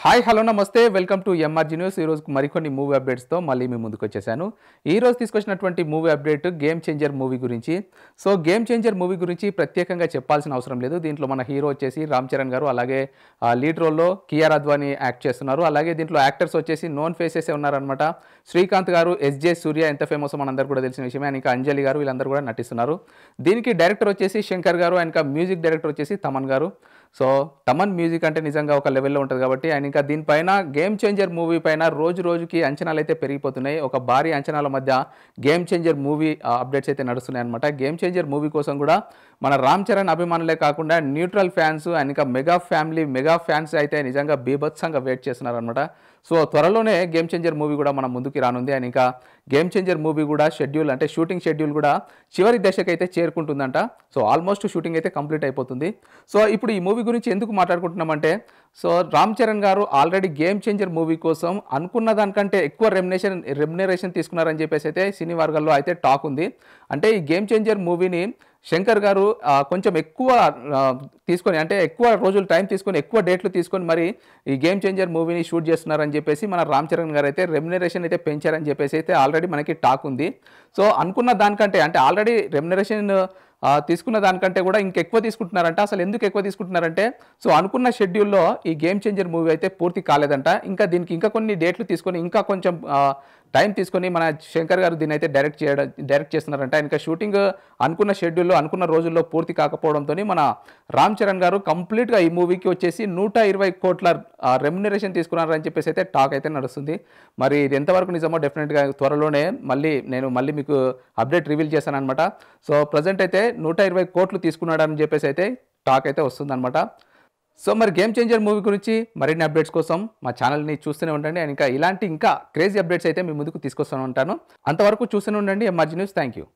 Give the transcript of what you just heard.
hi hello నమస్తే welcome to MRG news ఈరోజు మరికొన్ని మూవీ అప్డేట్స్తో మళ్ళీ మీ ముందుకు వచ్చేసాను ఈరోజు తీసుకొచ్చినటువంటి movie update game changer movie గురించి సో గేమ్ చేంజర్ మూవీ గురించి ప్రత్యేకంగా చెప్పాల్సిన అవసరం లేదు దీంట్లో మన హీరో వచ్చేసి రామ్ చరణ్ గారు అలాగే లీడ్ రోల్లో కియార్ అద్వాని యాక్ట్ చేస్తున్నారు అలాగే దీంట్లో యాక్టర్స్ వచ్చేసి నోన్ ఫేసెస్ ఉన్నారనమాట శ్రీకాంత్ గారు ఎస్జే సూర్య ఎంత ఫేమస్ మనందరూ కూడా తెలిసిన విషయమే ఇంకా అంజలి గారు వీళ్ళందరూ కూడా నటిస్తున్నారు దీనికి డైరెక్టర్ వచ్చేసి శంకర్ గారు అండ్ మ్యూజిక్ డైరెక్టర్ వచ్చేసి తమన్ గారు సో తమన్ మ్యూజిక్ అంటే నిజంగా ఒక లెవెల్లో ఉంటుంది కాబట్టి అండ్ ఇంకా దీనిపైన గేమ్ చేంజర్ మూవీ పైన రోజు రోజుకి అంచనాలు అయితే పెరిగిపోతున్నాయి ఒక భారీ అంచనాల మధ్య గేమ్ చేంజర్ మూవీ అప్డేట్స్ అయితే నడుస్తున్నాయి అనమాట గేమ్ చేంజర్ మూవీ కోసం కూడా మన రామ్ చరణ్ అభిమానులే కాకుండా న్యూట్రల్ ఫ్యాన్స్ అండ్ ఇంకా మెగా ఫ్యామిలీ మెగా ఫ్యాన్స్ అయితే నిజంగా బీభత్సంగా వెయిట్ చేస్తున్నారనమాట సో త్వరలోనే గేమ్ చేంజర్ మూవీ కూడా మన ముందుకి రానుంది అండ్ ఇంకా గేమ్ చేంజర్ మూవీ కూడా షెడ్యూల్ అంటే షూటింగ్ షెడ్యూల్ కూడా చివరి దశకైతే చేరుకుంటుందంట సో ఆల్మోస్ట్ షూటింగ్ అయితే కంప్లీట్ అయిపోతుంది సో ఇప్పుడు ఈ మూవీ గురించి ఎందుకు మాట్లాడుకుంటున్నామంటే సో రామ్ చరణ్ గారు ఆల్రెడీ గేమ్ చేంజర్ మూవీ కోసం అనుకున్న దానికంటే ఎక్కువ రెమ్యునేషన్ రెమ్యునరేషన్ తీసుకున్నారని చెప్పేసి అయితే సినీ వర్గాల్లో అయితే టాక్ ఉంది అంటే ఈ గేమ్ చేంజర్ మూవీని శంకర్ గారు కొంచెం ఎక్కువ తీసుకొని అంటే ఎక్కువ రోజులు టైం తీసుకొని ఎక్కువ డేట్లు తీసుకొని మరి ఈ గేమ్ చేంజర్ మూవీని షూట్ చేస్తున్నారని చెప్పేసి మన రామ్ చరణ్ గారు అయితే రెమ్యునరేషన్ అయితే పెంచారని చెప్పేసి అయితే ఆల్రెడీ మనకి టాక్ ఉంది సో అనుకున్న దానికంటే అంటే ఆల్రెడీ రెమ్యునరేషన్ తీసుకున్న దానికంటే కూడా ఇంకెక్కువ తీసుకుంటున్నారంట అసలు ఎందుకు ఎక్కువ తీసుకుంటున్నారంటే సో అనుకున్న షెడ్యూల్లో ఈ గేమ్ చేంజర్ మూవీ అయితే పూర్తి కాలేదంట ఇంకా దీనికి ఇంకా కొన్ని డేట్లు తీసుకొని ఇంకా కొంచెం టైం తీసుకొని మన శంకర్ గారు దీని అయితే డైరెక్ట్ చేయడం డైరెక్ట్ చేస్తున్నారంట ఇంకా షూటింగ్ అనుకున్న షెడ్యూల్లో అనుకున్న రోజుల్లో పూర్తి కాకపోవడంతో మన రామ్ చరణ్ గారు కంప్లీట్గా ఈ మూవీకి వచ్చేసి నూట ఇరవై కోట్ల రెమ్యునరేషన్ తీసుకున్నారని చెప్పేసి అయితే టాక్ అయితే నడుస్తుంది మరి ఇది ఎంతవరకు నిజమో డెఫినెట్గా త్వరలోనే మళ్ళీ నేను మళ్ళీ మీకు అప్డేట్ రివీల్ చేశాను అనమాట సో ప్రజెంట్ అయితే నూట ఇరవై కోట్లు తీసుకున్నాడని చెప్పేసి అయితే టాక్ అయితే వస్తుందన్నమాట సో మరి గేమ్ చేంజర్ మూవీ గురించి మరిన్ని అప్డేట్స్ కోసం మా ఛానల్ని చూస్తూనే ఉండండి అండ్ ఇంకా ఇలాంటి ఇంకా క్రేజీ అప్డేట్స్ అయితే మీ ముందుకు తీసుకొస్తూనే ఉంటాను అంతవరకు చూస్తూనే ఉండండి ఎంఆర్జీ న్యూస్ థ్యాంక్ యూ